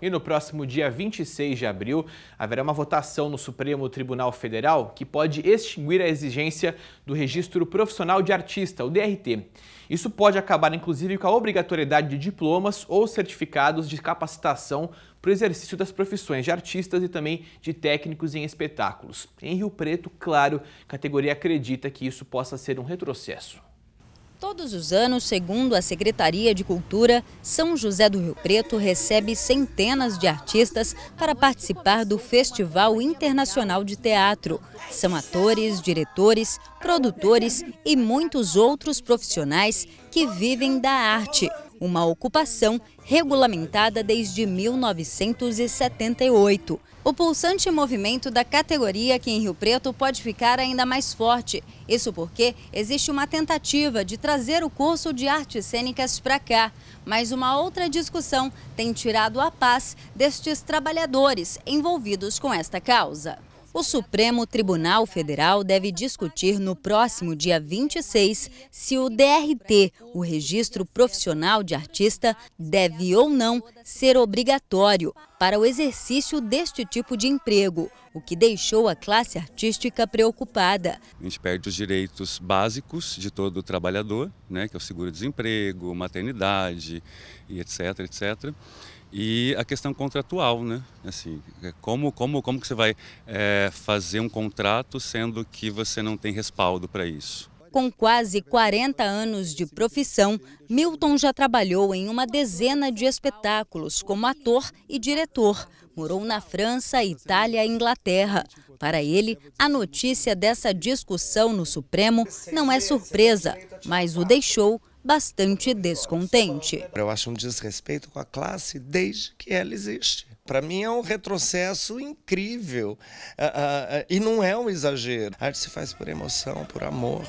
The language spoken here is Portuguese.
E no próximo dia 26 de abril, haverá uma votação no Supremo Tribunal Federal que pode extinguir a exigência do Registro Profissional de Artista, o DRT. Isso pode acabar, inclusive, com a obrigatoriedade de diplomas ou certificados de capacitação para o exercício das profissões de artistas e também de técnicos em espetáculos. Em Rio Preto, claro, a categoria acredita que isso possa ser um retrocesso. Todos os anos, segundo a Secretaria de Cultura, São José do Rio Preto recebe centenas de artistas para participar do Festival Internacional de Teatro. São atores, diretores, produtores e muitos outros profissionais que vivem da arte uma ocupação regulamentada desde 1978. O pulsante movimento da categoria aqui em Rio Preto pode ficar ainda mais forte. Isso porque existe uma tentativa de trazer o curso de artes cênicas para cá. Mas uma outra discussão tem tirado a paz destes trabalhadores envolvidos com esta causa. O Supremo Tribunal Federal deve discutir no próximo dia 26 se o DRT, o Registro Profissional de Artista, deve ou não ser obrigatório para o exercício deste tipo de emprego, o que deixou a classe artística preocupada. A gente perde os direitos básicos de todo trabalhador, né, que é o seguro-desemprego, maternidade e etc, etc e a questão contratual, né? Assim, é como como como que você vai é, fazer um contrato sendo que você não tem respaldo para isso? Com quase 40 anos de profissão, Milton já trabalhou em uma dezena de espetáculos como ator e diretor. Morou na França, Itália e Inglaterra. Para ele, a notícia dessa discussão no Supremo não é surpresa, mas o deixou bastante descontente. Eu acho um desrespeito com a classe desde que ela existe. Para mim é um retrocesso incrível uh, uh, uh, e não é um exagero. A arte se faz por emoção, por amor.